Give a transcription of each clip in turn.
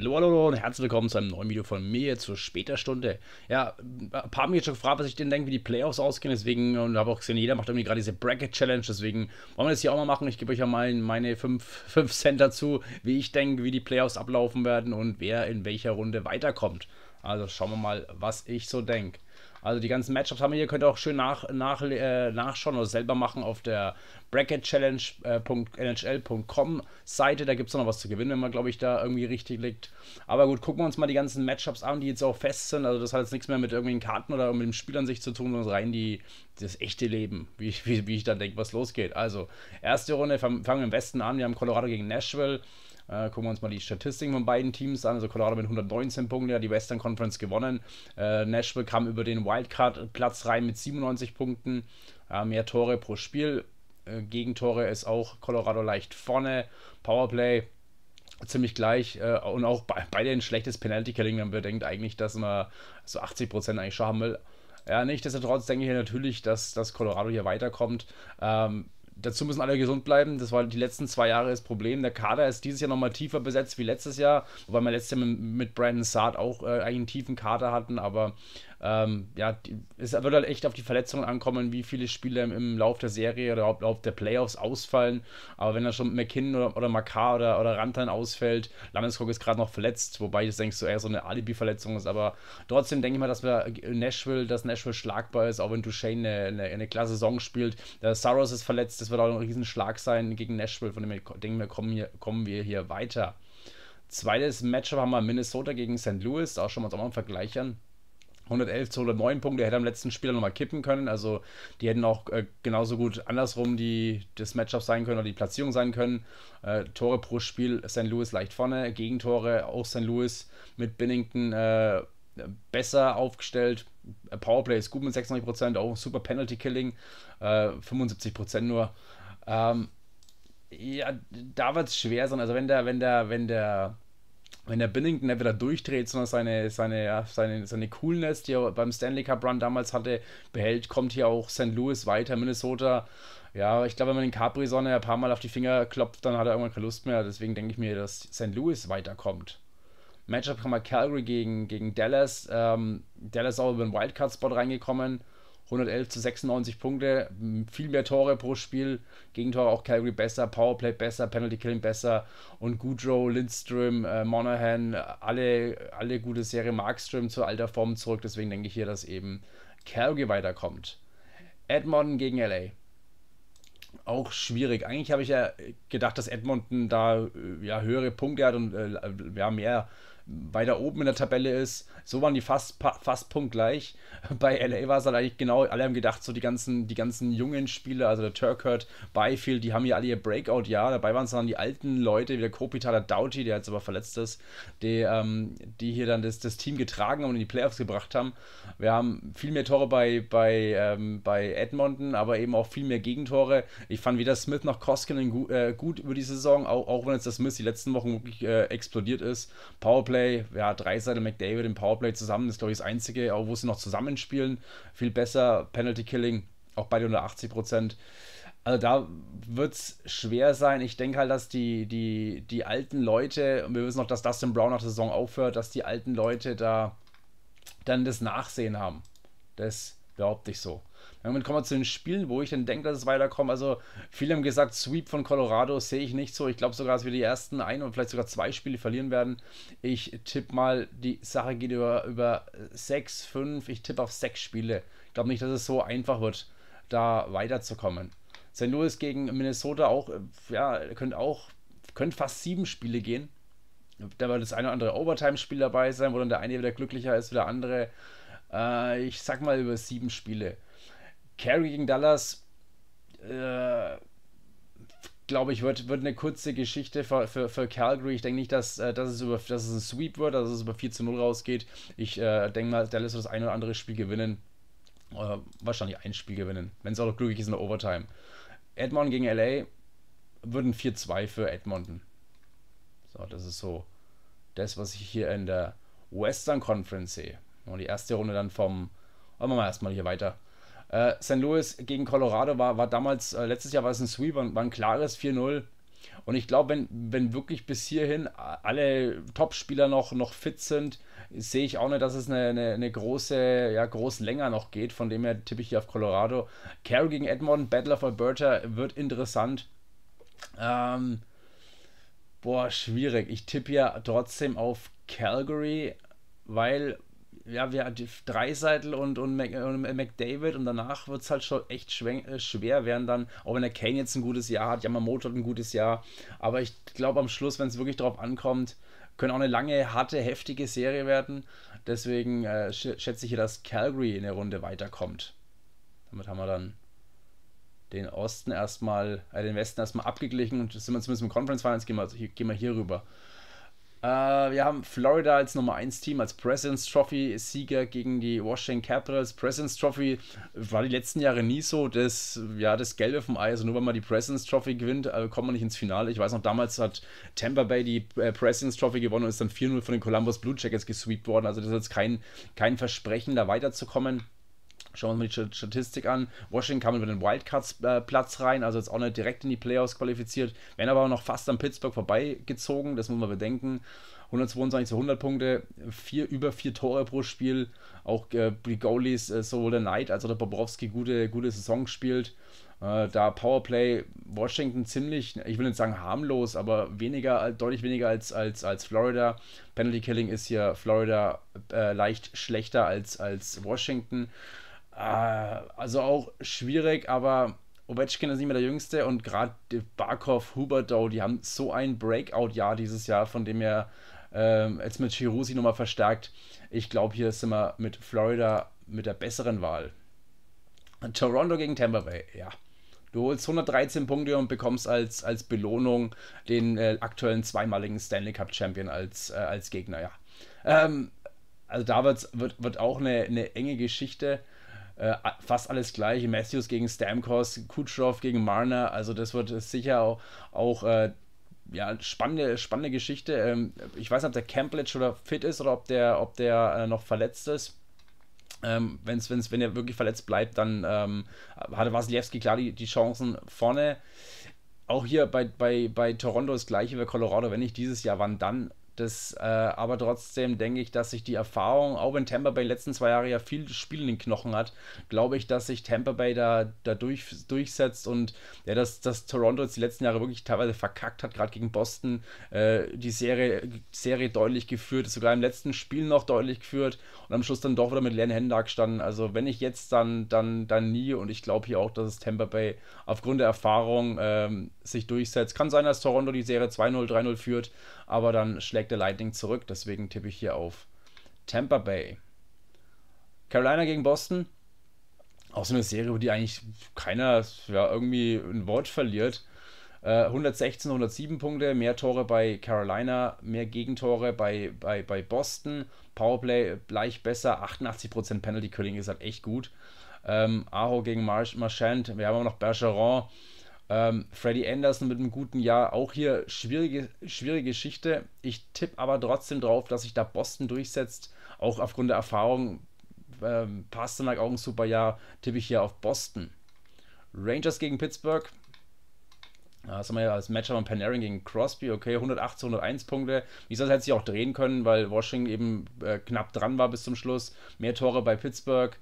Hallo, hallo hallo und herzlich willkommen zu einem neuen Video von mir zur später Stunde. Ja, ein paar haben mich jetzt schon gefragt, was ich denn denke, wie die Playoffs ausgehen, deswegen, und habe auch gesehen, jeder macht irgendwie gerade diese Bracket-Challenge, deswegen wollen wir das hier auch mal machen. Ich gebe euch ja mal meine 5 Cent dazu, wie ich denke, wie die Playoffs ablaufen werden und wer in welcher Runde weiterkommt. Also schauen wir mal, was ich so denke. Also die ganzen Matchups haben wir hier, könnt ihr auch schön nach, nach, äh, nachschauen oder selber machen auf der bracketchallenge.nhl.com äh, Seite. Da gibt es noch was zu gewinnen, wenn man, glaube ich, da irgendwie richtig liegt. Aber gut, gucken wir uns mal die ganzen Matchups an, die jetzt auch fest sind. Also das hat jetzt nichts mehr mit irgendwelchen Karten oder mit dem Spiel an sich zu tun, sondern rein die, das echte Leben, wie, wie, wie ich dann denke, was losgeht. Also, erste Runde, fangen wir im Westen an. Wir haben Colorado gegen Nashville. Äh, gucken wir uns mal die Statistiken von beiden Teams an. Also Colorado mit 119 Punkten, ja, die Western Conference gewonnen. Äh, Nashville kam über den Wildcard-Platz rein mit 97 Punkten. Äh, mehr Tore pro Spiel. Äh, Gegentore ist auch Colorado leicht vorne. Powerplay ziemlich gleich äh, und auch bei, beide ein schlechtes Penalty-Killing, wenn man bedenkt eigentlich, dass man so 80% eigentlich schon haben will. Ja, nichtsdestotrotz denke ich natürlich, dass, dass Colorado hier weiterkommt. Ähm, dazu müssen alle gesund bleiben. Das war die letzten zwei Jahre das Problem. Der Kader ist dieses Jahr nochmal tiefer besetzt wie letztes Jahr, wobei wir letztes Jahr mit, mit Brandon Saad auch äh, einen tiefen Kader hatten, aber ähm, ja, es wird halt echt auf die Verletzungen ankommen, wie viele Spieler im, im Lauf der Serie oder im Lauf der Playoffs ausfallen. Aber wenn da schon McKinnon oder, oder Makar oder, oder Rantan ausfällt, Landeskog ist gerade noch verletzt, wobei ich denke, so eher so eine Alibi-Verletzung ist. Aber trotzdem denke ich mal, dass wir äh, Nashville, dass Nashville schlagbar ist, auch wenn Duchesne eine, eine, eine klasse Saison spielt. Der Saros ist verletzt, das wird auch ein Riesenschlag sein gegen Nashville, von dem ich denke, wir kommen, hier, kommen wir hier weiter. Zweites Matchup haben wir Minnesota gegen St. Louis, da schauen wir uns auch mal einen Vergleich an. 111 zu 109 Punkte, hätte am letzten Spieler nochmal kippen können. Also die hätten auch äh, genauso gut andersrum die, das Matchup sein können oder die Platzierung sein können. Äh, Tore pro Spiel St. Louis leicht vorne, Gegentore auch St. Louis mit Binnington äh, besser aufgestellt. Powerplay ist gut mit 96%, auch super Penalty Killing, 75% äh, nur. Ähm, ja, da wird es schwer sein. Also wenn der, wenn der, wenn der wenn der Binnington wieder durchdreht, sondern seine, seine, ja, seine, seine Coolness, die er beim Stanley Cup Run damals hatte, behält, kommt hier auch St. Louis weiter, Minnesota. Ja, ich glaube, wenn man den Capri-Sonne ein paar Mal auf die Finger klopft, dann hat er irgendwann keine Lust mehr. Deswegen denke ich mir, dass St. Louis weiterkommt. Matchup haben wir Calgary gegen, gegen Dallas. Ähm, Dallas auch über den Wildcard-Spot reingekommen. 111 zu 96 Punkte, viel mehr Tore pro Spiel, Gegentore auch Calgary besser, Powerplay besser, Penalty Killing besser und Goodrow, Lindström, äh, Monaghan, alle, alle gute Serie, Markström zur alter Form zurück, deswegen denke ich hier, dass eben Calgary weiterkommt. Edmonton gegen LA. Auch schwierig. Eigentlich habe ich ja gedacht, dass Edmonton da äh, ja, höhere Punkte hat und äh, ja, mehr weiter oben in der Tabelle ist. So waren die fast, fast punktgleich. Bei LA war es halt eigentlich genau, alle haben gedacht, so die ganzen, die ganzen jungen Spieler, also der Turkert, Byfield, die haben ja alle ihr breakout ja. Dabei waren es dann die alten Leute, wie der Kopitar, der Doughty, der jetzt aber verletzt ist, die, ähm, die hier dann das, das Team getragen haben und in die Playoffs gebracht haben. Wir haben viel mehr Tore bei, bei, ähm, bei Edmonton, aber eben auch viel mehr Gegentore. Ich fand weder Smith noch Koskinen gut, äh, gut über die Saison, auch, auch wenn jetzt das Smith die letzten Wochen wirklich äh, explodiert ist. Powerplay Powerplay, ja, Dreiseitel McDavid im Powerplay zusammen, ist, glaube ich, das Einzige, auch wo sie noch zusammenspielen. Viel besser, Penalty Killing, auch beide unter 80 Prozent. Also da wird es schwer sein. Ich denke halt, dass die, die, die alten Leute, und wir wissen auch, dass Dustin Brown nach der Saison aufhört, dass die alten Leute da dann das Nachsehen haben. Das behaupte ich so. Damit kommen wir zu den Spielen, wo ich dann denke, dass es weiterkommt. Also, viele haben gesagt, Sweep von Colorado sehe ich nicht so. Ich glaube sogar, dass wir die ersten ein und vielleicht sogar zwei Spiele verlieren werden. Ich tippe mal, die Sache geht über, über sechs, fünf. Ich tippe auf sechs Spiele. Ich glaube nicht, dass es so einfach wird, da weiterzukommen. St. Louis gegen Minnesota auch, äh, ja, könnte auch, könnte fast sieben Spiele gehen. Da wird das eine oder andere Overtime-Spiel dabei sein, wo dann der eine wieder glücklicher ist wie der andere. Äh, ich sag mal über sieben Spiele. Carry gegen Dallas, äh, glaube ich, wird, wird eine kurze Geschichte für, für, für Calgary. Ich denke nicht, dass, äh, dass, es über, dass es ein Sweep wird, dass es über 4 zu 0 rausgeht. Ich äh, denke mal, Dallas wird das ein oder andere Spiel gewinnen. Oder äh, wahrscheinlich ein Spiel gewinnen, wenn es auch noch glücklich ist in der Overtime. Edmonton gegen LA würden ein 4-2 für Edmonton. So, das ist so das, was ich hier in der Western Conference sehe. Und die erste Runde dann vom. Wollen wir mal erstmal hier weiter. Äh, St. Louis gegen Colorado war, war damals, äh, letztes Jahr war es ein Sweep, war, war ein klares 4-0. Und ich glaube, wenn, wenn wirklich bis hierhin äh, alle Top-Spieler noch, noch fit sind, sehe ich auch nicht, dass es eine, eine, eine, große, ja, groß länger noch geht. Von dem her tippe ich hier auf Colorado. Carroll gegen Edmond, Battle of Alberta wird interessant. Ähm, boah, schwierig. Ich tippe ja trotzdem auf Calgary, weil ja, wir Dreiseitel und, und, Mac, und McDavid und danach wird es halt schon echt äh, schwer werden dann, auch wenn der Kane jetzt ein gutes Jahr hat, Yamamoto hat ein gutes Jahr, aber ich glaube am Schluss, wenn es wirklich darauf ankommt, können auch eine lange, harte, heftige Serie werden, deswegen äh, schätze ich hier, dass Calgary in der Runde weiterkommt. Damit haben wir dann den Osten erstmal, äh, den Westen erstmal abgeglichen und sind wir zumindest im Conference Finals, gehen wir, also gehen wir hier rüber. Uh, wir haben Florida als Nummer 1 Team, als President's Trophy Sieger gegen die Washington Capitals. President's Trophy war die letzten Jahre nie so das, ja, das Gelbe vom Ei. Also nur wenn man die President's Trophy gewinnt, äh, kommt man nicht ins Finale. Ich weiß noch, damals hat Tampa Bay die äh, President's Trophy gewonnen und ist dann 4-0 von den Columbus Blue Jackets gesweept worden. Also das ist jetzt kein, kein Versprechen, da weiterzukommen. Schauen wir uns mal die Statistik an. Washington kam über den Wildcards-Platz äh, rein, also jetzt auch nicht direkt in die Playoffs qualifiziert, werden aber auch noch fast an Pittsburgh vorbeigezogen, das muss man bedenken. 122 zu 100 Punkte, vier, über vier Tore pro Spiel. Auch äh, die Goalies, äh, sowohl der Knight als auch der Bobrowski, gute, gute Saison spielt. Äh, da Powerplay Washington ziemlich, ich will nicht sagen harmlos, aber weniger, deutlich weniger als, als, als Florida. Penalty Killing ist hier Florida äh, leicht schlechter als, als Washington. Äh, also auch schwierig, aber Ovechkin ist nicht mehr der Jüngste und gerade Barkov, Huberdau, die haben so ein Breakout-Jahr dieses Jahr, von dem er ähm, jetzt mit Chirusi nochmal verstärkt. Ich glaube, hier sind wir mit Florida mit der besseren Wahl. Toronto gegen Tampa Bay, ja. Du holst 113 Punkte und bekommst als, als Belohnung den äh, aktuellen zweimaligen Stanley Cup Champion als, äh, als Gegner, ja. Ähm, also da wird, wird auch eine, eine enge Geschichte äh, fast alles gleiche. Matthews gegen Stamkos, Kutschow gegen Marner. Also das wird sicher auch, auch äh, ja, spannende, spannende Geschichte. Ähm, ich weiß nicht, ob der Campbell oder fit ist oder ob der, ob der äh, noch verletzt ist. Ähm, wenn's, wenn's, wenn er wirklich verletzt bleibt, dann ähm, hatte Wasilewski klar die, die Chancen vorne. Auch hier bei, bei, bei Toronto das gleiche wie Colorado. Wenn nicht dieses Jahr, wann dann? Das, äh, aber trotzdem denke ich, dass sich die Erfahrung, auch wenn Tampa Bay letzten zwei Jahre ja viel Spiel in den Knochen hat, glaube ich, dass sich Tampa Bay da, da durch, durchsetzt und ja, dass, dass Toronto jetzt die letzten Jahre wirklich teilweise verkackt hat, gerade gegen Boston, äh, die Serie, Serie deutlich geführt, sogar im letzten Spiel noch deutlich geführt und am Schluss dann doch wieder mit leeren Händen da gestanden. Also wenn ich jetzt dann, dann, dann nie und ich glaube hier auch, dass es Tampa Bay aufgrund der Erfahrung ähm, sich durchsetzt. Kann sein, dass Toronto die Serie 2-0, 3-0 führt, aber dann schlägt der Lightning zurück, deswegen tippe ich hier auf Tampa Bay. Carolina gegen Boston. Auch so eine Serie, wo die eigentlich keiner ja, irgendwie ein Wort verliert. Äh, 116, 107 Punkte, mehr Tore bei Carolina, mehr Gegentore bei, bei, bei Boston. Powerplay gleich besser, 88% Penalty Killing ist halt echt gut. Ähm, Aho gegen Marchand, wir haben auch noch Bergeron. Ähm, Freddy Anderson mit einem guten Jahr, auch hier schwierige, schwierige Geschichte. Ich tippe aber trotzdem drauf, dass sich da Boston durchsetzt. Auch aufgrund der Erfahrung, ähm, Pasternak auch ein super Jahr, tippe ich hier auf Boston. Rangers gegen Pittsburgh. Das haben wir ja als Matchup von Panarin gegen Crosby. Okay, 108 zu 101 Punkte. Wie gesagt, hätte sich auch drehen können, weil Washington eben äh, knapp dran war bis zum Schluss. Mehr Tore bei Pittsburgh,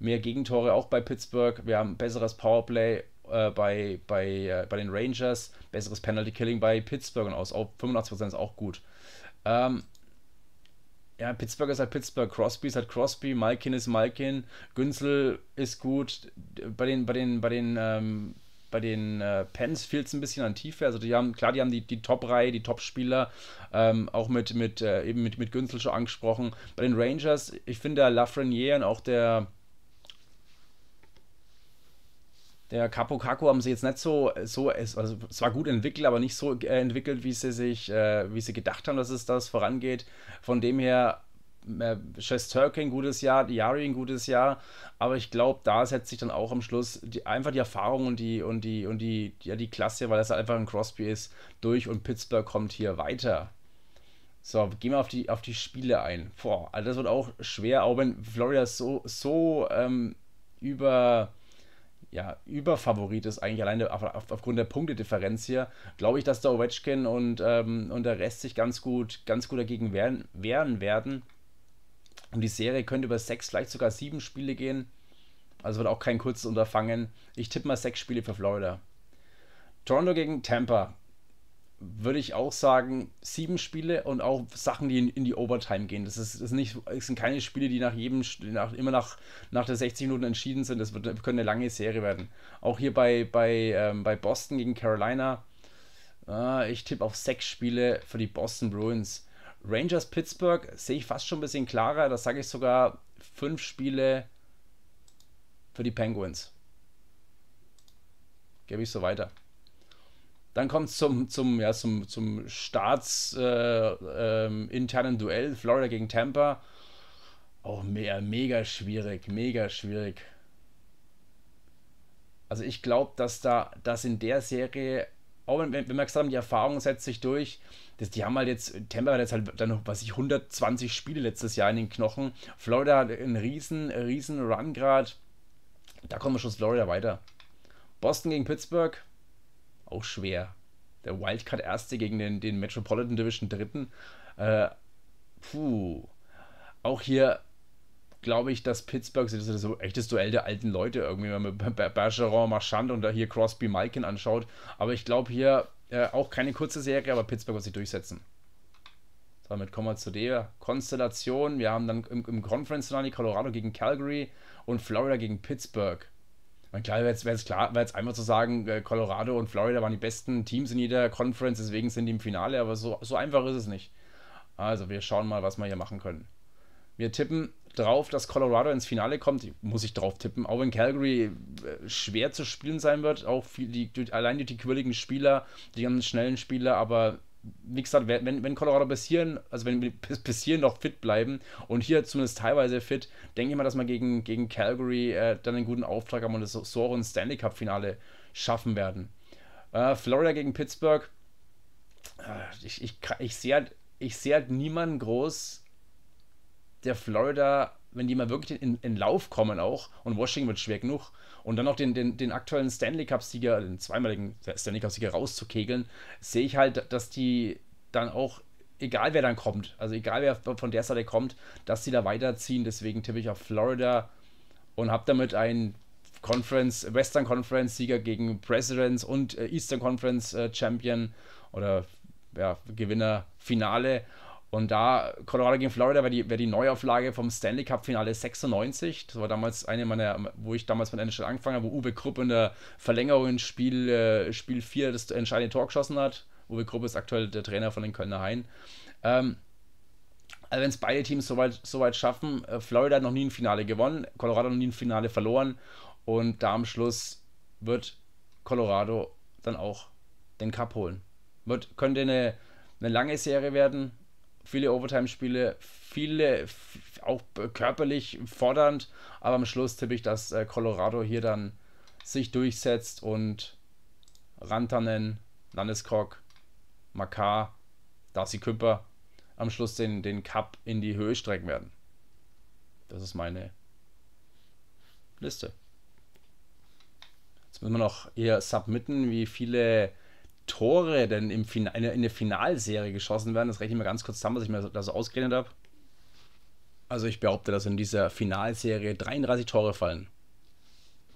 mehr Gegentore auch bei Pittsburgh. Wir haben besseres Powerplay äh, bei, bei, äh, bei den Rangers, besseres Penalty Killing bei Pittsburgh und aus. Auch 85% ist auch gut. Ähm, ja, Pittsburgh ist halt Pittsburgh, Crosby ist halt Crosby, Malkin ist Malkin, Günzel ist gut. Bei den, bei den, bei den, ähm, bei den äh, Pens fehlt es ein bisschen an Tiefe. Also die haben, klar, die haben die, die Top-Reihe, die Top-Spieler, ähm, auch mit, mit, äh, eben mit, mit Günzel schon angesprochen. Bei den Rangers, ich finde der Lafreniere und auch der der Capo Caco haben sie jetzt nicht so, so also es war gut entwickelt, aber nicht so äh, entwickelt, wie sie sich, äh, wie sie gedacht haben, dass es das vorangeht. Von dem her, äh, Shesterke ein gutes Jahr, Diari ein gutes Jahr, aber ich glaube, da setzt sich dann auch am Schluss die, einfach die Erfahrung und die und die und die ja die Klasse, weil das halt einfach ein Crosby ist, durch und Pittsburgh kommt hier weiter. So, gehen wir auf die, auf die Spiele ein. Boah, also das wird auch schwer, auch wenn Florida so, so ähm, über, ja, Überfavorit ist, eigentlich alleine auf, auf, aufgrund der Punktedifferenz hier, glaube ich, dass der Ovechkin und, ähm, und der Rest sich ganz gut, ganz gut dagegen wehren, wehren werden. Und die Serie könnte über sechs, vielleicht sogar sieben Spiele gehen. Also wird auch kein kurzes Unterfangen. Ich tippe mal sechs Spiele für Florida. Toronto gegen Tampa würde ich auch sagen, sieben Spiele und auch Sachen, die in, in die Overtime gehen. Das, ist, das, nicht, das sind keine Spiele, die nach jedem, nach, immer nach, nach der 60 Minuten entschieden sind. Das wird, könnte eine lange Serie werden. Auch hier bei, bei, ähm, bei Boston gegen Carolina, äh, ich tippe auf sechs Spiele für die Boston Bruins. Rangers Pittsburgh sehe ich fast schon ein bisschen klarer. Da sage ich sogar fünf Spiele für die Penguins. Gebe ich so weiter. Dann kommt es zum, zum, ja, zum, zum staatsinternen äh, äh, Duell, Florida gegen Tampa. Auch oh, äh, mega schwierig, mega schwierig. Also ich glaube, dass da, dass in der Serie, auch wenn, wenn wir gesagt haben, die Erfahrung setzt sich durch, das, die haben halt jetzt, Tampa hat jetzt halt dann noch, was ich, 120 Spiele letztes Jahr in den Knochen. Florida hat einen riesen, riesen Run gerade. Da kommen wir schon Florida weiter. Boston gegen Pittsburgh auch schwer. Der Wildcard Erste gegen den, den Metropolitan Division Dritten. Äh, puh. Auch hier glaube ich, dass Pittsburgh das ist so echtes Duell der alten Leute irgendwie, wenn man Bergeron, Marchand und da hier Crosby, Malkin anschaut. Aber ich glaube hier äh, auch keine kurze Serie, aber Pittsburgh wird sich durchsetzen. Damit kommen wir zu der Konstellation. Wir haben dann im, im Conference Finale Colorado gegen Calgary und Florida gegen Pittsburgh meine, klar, wäre jetzt, wär klar, wäre jetzt einmal zu sagen, äh, Colorado und Florida waren die besten Teams in jeder Conference, deswegen sind die im Finale, aber so, so einfach ist es nicht. Also wir schauen mal, was wir hier machen können. Wir tippen drauf, dass Colorado ins Finale kommt. Muss ich drauf tippen. Auch wenn Calgary äh, schwer zu spielen sein wird, auch viel die, allein durch die quirligen Spieler, die ganzen schnellen Spieler, aber wie gesagt, wenn, wenn Colorado bis hierhin, also wenn wir bis hierhin noch fit bleiben und hier zumindest teilweise fit, denke ich mal, dass wir gegen, gegen Calgary äh, dann einen guten Auftrag haben und das so ein Stanley Cup Finale schaffen werden. Äh, Florida gegen Pittsburgh, äh, ich, ich, ich sehe halt, seh halt niemanden groß, der Florida wenn die mal wirklich in, in Lauf kommen auch, und Washington wird schwer genug, und dann noch den, den, den aktuellen Stanley Cup-Sieger, den zweimaligen Stanley Cup-Sieger rauszukegeln, sehe ich halt, dass die dann auch, egal wer dann kommt, also egal wer von der Seite kommt, dass die da weiterziehen. Deswegen tippe ich auf Florida und habe damit einen Conference, Western Conference Sieger gegen Presidents und äh, Eastern Conference äh, Champion oder ja, Gewinner Finale und da, Colorado gegen Florida, war die, war die Neuauflage vom Stanley Cup-Finale 96. Das war damals eine meiner, wo ich damals mit NHL angefangen habe, wo Uwe Krupp in der Verlängerung in Spiel, äh, Spiel 4 das entscheidende Tor geschossen hat. Uwe Krupp ist aktuell der Trainer von den Kölner Haien. Ähm, also wenn es beide Teams soweit so weit schaffen, äh, Florida hat noch nie ein Finale gewonnen, Colorado noch nie ein Finale verloren und da am Schluss wird Colorado dann auch den Cup holen. Wird, könnte eine, eine lange Serie werden, viele Overtime-Spiele, viele auch körperlich fordernd, aber am Schluss tippe ich, dass äh, Colorado hier dann sich durchsetzt und Rantanen, Landeskrog, Makar, Darcy Küpper am Schluss den, den Cup in die Höhe strecken werden. Das ist meine Liste. Jetzt müssen wir noch eher submitten, wie viele Tore denn im Fina in, der, in der Finalserie geschossen werden. Das rechne ich mal ganz kurz zusammen, was ich mir da so ausgerechnet habe. Also ich behaupte, dass in dieser Finalserie 33 Tore fallen.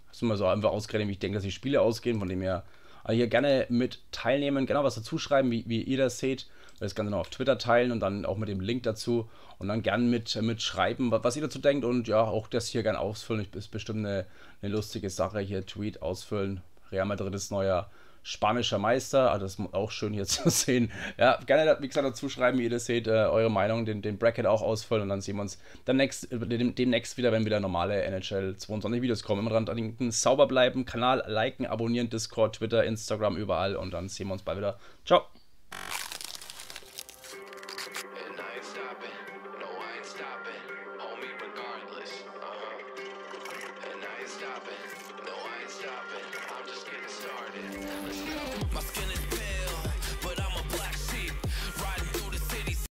Das ist immer so einfach ausgerechnet, wie ich denke, dass die Spiele ausgehen, von dem her Aber also hier gerne mit teilnehmen, genau was dazu schreiben, wie, wie ihr das seht. Das Ganze noch auf Twitter teilen und dann auch mit dem Link dazu und dann gerne mit, mit schreiben, was, ihr dazu denkt und ja, auch das hier gerne ausfüllen. Ist bestimmt eine, eine lustige Sache hier. Tweet ausfüllen. Real Madrid ist neuer spanischer Meister. Ah, das ist auch schön hier zu sehen. Ja, gerne, wie gesagt, dazu schreiben, wie ihr das seht, äh, eure Meinung, den, den Bracket auch ausfüllen und dann sehen wir uns demnächst, äh, dem, demnächst wieder, wenn wieder normale NHL 22 Videos kommen. Immer dran denken, sauber bleiben, Kanal liken, abonnieren, Discord, Twitter, Instagram, überall und dann sehen wir uns bald wieder. Ciao!